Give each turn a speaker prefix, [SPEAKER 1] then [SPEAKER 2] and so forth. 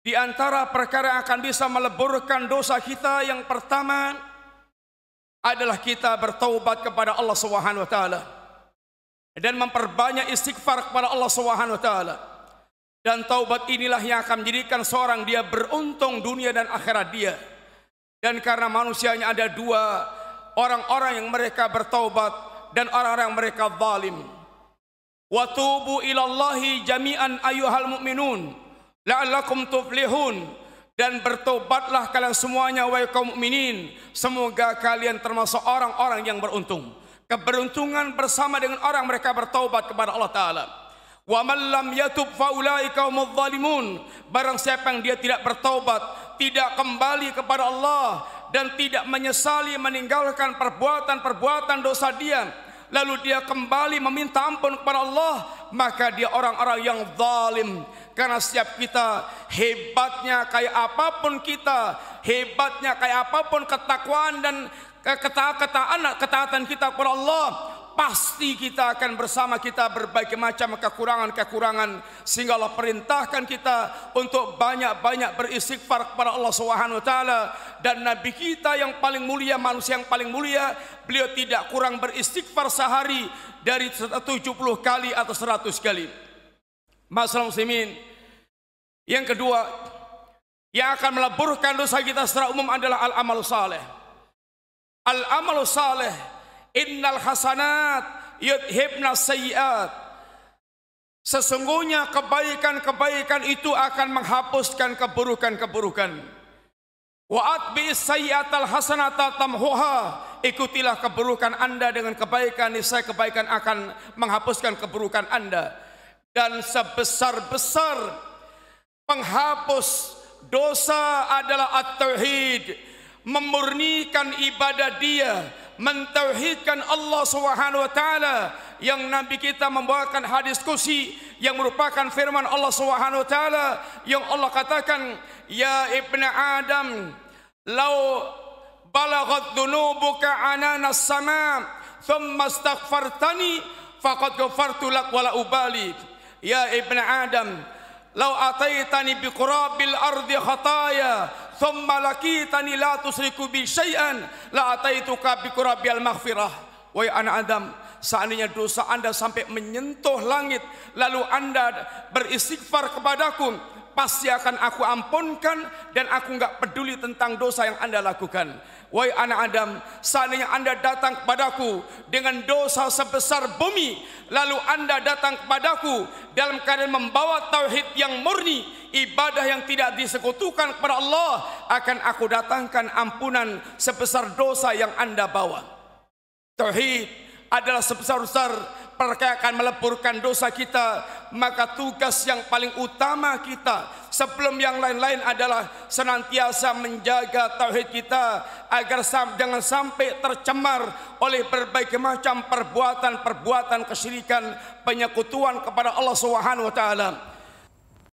[SPEAKER 1] Di antara perkara yang akan bisa meleburkan dosa kita yang pertama adalah kita bertaubat kepada Allah Subhanahu wa taala dan memperbanyak istighfar kepada Allah Subhanahu wa taala. Dan taubat inilah yang akan menjadikan seorang dia beruntung dunia dan akhirat dia. Dan karena manusianya ada dua orang-orang yang mereka bertaubat dan orang-orang yang mereka zalim. Wa tubu ilallahi jami'an ayyuhal mu'minun la'allakum tuflihun dan bertobatlah kalian semuanya wahai kaum mukminin semoga kalian termasuk orang-orang yang beruntung keberuntungan bersama dengan orang mereka bertobat kepada Allah taala wa man lam yatub faulaika humudz zalimun barang siapa yang dia tidak bertobat tidak kembali kepada Allah dan tidak menyesali meninggalkan perbuatan-perbuatan dosa dia lalu dia kembali meminta ampun kepada Allah maka dia orang-orang yang zalim Karena setiap kita hebatnya kayak apapun kita, hebatnya kayak apapun ketakwaan dan ketaatan ketaatan kita kepada Allah, pasti kita akan bersama kita berbagai macam kekurangan-kekurangan sehingga Allah perintahkan kita untuk banyak-banyak beristighfar kepada Allah Swt dan nabi kita yang paling mulia manusia yang paling mulia beliau tidak kurang beristighfar sehari dari 70 kali atau 100 kali Masalah muslimin, yang kedua, yang akan melaburkan dosa kita secara umum adalah al-amal saleh. Al-amal saleh, innal hasanat yudhibna sayyiat. Sesungguhnya kebaikan-kebaikan itu akan menghapuskan keburukan-keburukan. Wa atbi sayyiatal hasanata tamhuha. Ikutilah keburukan Anda dengan kebaikan, niscaya kebaikan akan menghapuskan keburukan Anda. Dan sebesar-besar Menghapus dosa adalah at-tauhid memurnikan ibadah dia mentauhidkan Allah Subhanahu wa yang nabi kita membawakan hadis kursi yang merupakan firman Allah Subhanahu wa yang Allah katakan ya ibnu adam lau balaghat dhunubuka anana sama thumma astaghfartani faqad ghafartu lak wa la ubali ya ibnu adam Lau atai tani bikurabil ardi khataya thumma lakitani la tusriku bi syai'an la ataituka bi qurabil maghfirah wa ana adam seandainya dosa anda sampai menyentuh langit lalu anda beristighfar kepadaku pasti akan aku ampunkan dan aku enggak peduli tentang dosa yang anda lakukan. Wahai anak Adam, seandainya anda datang kepadaku dengan dosa sebesar bumi, lalu anda datang kepadaku dalam keadaan membawa tauhid yang murni, ibadah yang tidak disekutukan kepada Allah, akan aku datangkan ampunan sebesar dosa yang anda bawa. Tauhid adalah sebesar-besar akan meleburkan dosa kita maka tugas yang paling utama kita sebelum yang lain-lain adalah senantiasa menjaga tauhid kita agar jangan sampai tercemar oleh berbagai macam perbuatan-perbuatan kesyirikan penyekutuan kepada Allah Subhanahu wa taala.